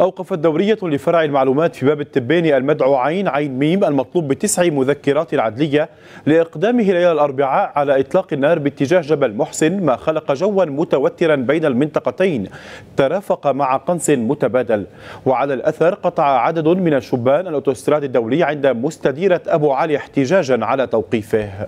أوقفت دورية لفرع المعلومات في باب التباني المدعو عين عين ميم المطلوب بتسع مذكرات عدلية لإقدامه ليلة الأربعاء على إطلاق النار باتجاه جبل محسن ما خلق جوا متوترا بين المنطقتين ترافق مع قنص متبادل وعلى الأثر قطع عدد من الشبان الأوتوستراد الدولي عند مستديرة أبو علي احتجاجا على توقيفه